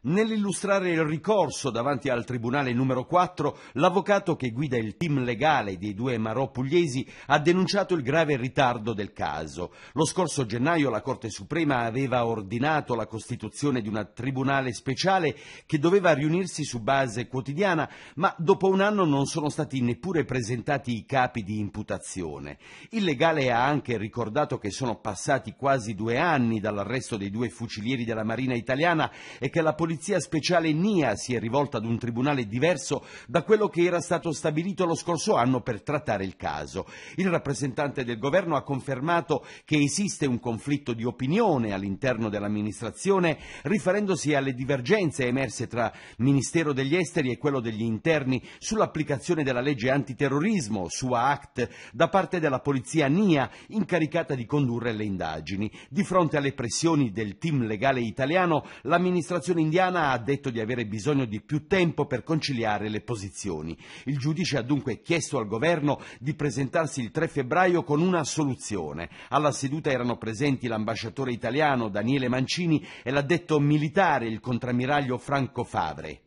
Nell'illustrare il ricorso davanti al Tribunale numero 4, l'avvocato che guida il team legale dei due Marò pugliesi ha denunciato il grave ritardo del caso. Lo scorso gennaio la Corte Suprema aveva ordinato la costituzione di una tribunale speciale che doveva riunirsi su base quotidiana, ma dopo un anno non sono stati neppure presentati i capi di imputazione. Il legale ha anche ricordato che sono passati quasi due anni dall'arresto dei due fucilieri della Marina italiana e che la polizia polizia speciale NIA si è rivolta ad un tribunale diverso da quello che era stato stabilito lo scorso anno per trattare il caso. Il rappresentante del governo ha confermato che esiste un conflitto di opinione all'interno dell'amministrazione riferendosi alle divergenze emerse tra Ministero degli Esteri e quello degli Interni sull'applicazione della legge antiterrorismo, sua ACT, da parte della polizia NIA incaricata di condurre le indagini. Di fronte alle pressioni del team legale italiano, l'amministrazione indiana italiana ha detto di avere bisogno di più tempo per conciliare le posizioni. Il giudice ha dunque chiesto al governo di presentarsi il 3 febbraio con una soluzione. Alla seduta erano presenti l'ambasciatore italiano Daniele Mancini e l'addetto militare, il contrammiraglio Franco Favre.